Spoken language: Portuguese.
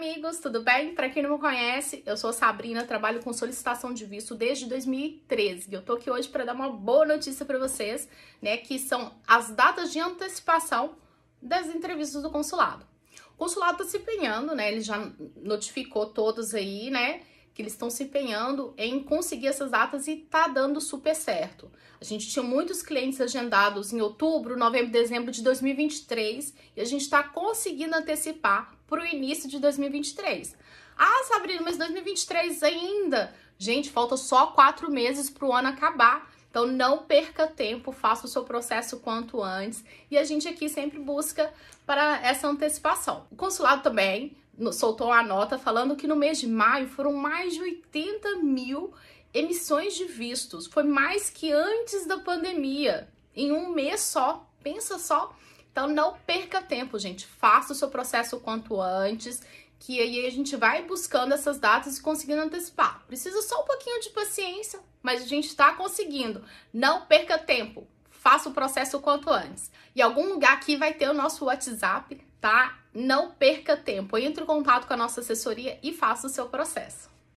amigos, tudo bem? Para quem não me conhece, eu sou Sabrina, trabalho com solicitação de visto desde 2013. Eu tô aqui hoje para dar uma boa notícia para vocês, né, que são as datas de antecipação das entrevistas do consulado. O consulado tá se empenhando, né? Ele já notificou todos aí, né? que eles estão se empenhando em conseguir essas datas e tá dando super certo. A gente tinha muitos clientes agendados em outubro, novembro, dezembro de 2023 e a gente está conseguindo antecipar para o início de 2023. Ah, Sabrina, mas 2023 ainda? Gente, falta só quatro meses para o ano acabar. Então não perca tempo, faça o seu processo quanto antes e a gente aqui sempre busca para essa antecipação. O consulado também soltou a nota falando que no mês de maio foram mais de 80 mil emissões de vistos, foi mais que antes da pandemia, em um mês só. Pensa só então não perca tempo, gente. Faça o seu processo o quanto antes, que aí a gente vai buscando essas datas e conseguindo antecipar. Precisa só um pouquinho de paciência, mas a gente está conseguindo. Não perca tempo. Faça o processo o quanto antes. E algum lugar aqui vai ter o nosso WhatsApp, tá? Não perca tempo. Entre em contato com a nossa assessoria e faça o seu processo.